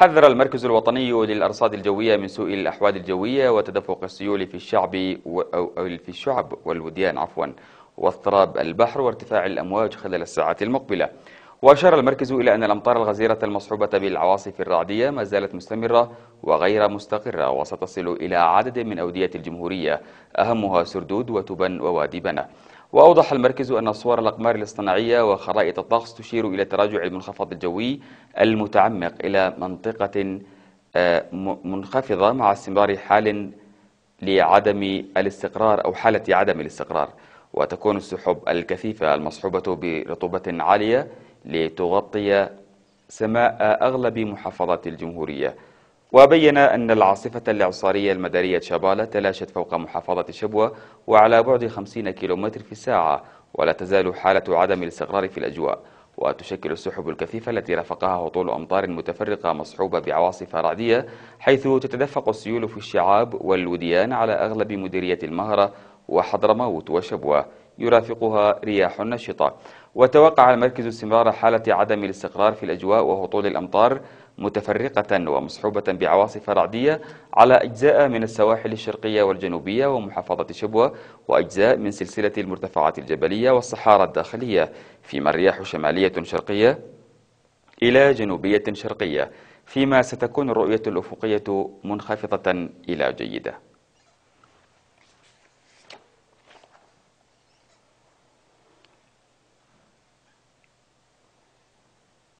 حذر المركز الوطني للأرصاد الجوية من سوء الأحوال الجوية وتدفق السيول في الشعب و... أو في الشعب والوديان عفوا واضطراب البحر وارتفاع الأمواج خلال الساعات المقبلة وأشار المركز إلى أن الأمطار الغزيرة المصحوبة بالعواصف الرعدية ما زالت مستمرة وغير مستقرة وستصل إلى عدد من أودية الجمهورية أهمها سردود وتبن ووادي بنا وأوضح المركز أن صور الأقمار الاصطناعية وخرائط الطقس تشير إلى تراجع المنخفض الجوي المتعمق إلى منطقة آه، منخفضة مع استمرار حال لعدم الاستقرار أو حالة عدم الاستقرار وتكون السحب الكثيفة المصحوبة برطوبة عالية لتغطي سماء أغلب محافظات الجمهورية وبين أن العاصفة الإعصارية المدارية شبالة تلاشت فوق محافظة شبوة وعلى بعد 50 كيلومتر في الساعة ولا تزال حالة عدم الاستقرار في الأجواء وتشكل السحب الكثيفة التي رافقها هطول أمطار متفرقة مصحوبة بعواصف رعدية حيث تتدفق السيول في الشعاب والوديان على أغلب مديرية المهرة وحضرموت وشبوة يرافقها رياح نشطة وتوقع المركز استمرار حالة عدم الاستقرار في الأجواء وهطول الأمطار متفرقة ومصحوبة بعواصف رعدية على أجزاء من السواحل الشرقية والجنوبية ومحافظة شبوة وأجزاء من سلسلة المرتفعات الجبلية والصحارى الداخلية فيما الرياح شمالية شرقية إلى جنوبية شرقية فيما ستكون الرؤية الأفقية منخفضة إلى جيدة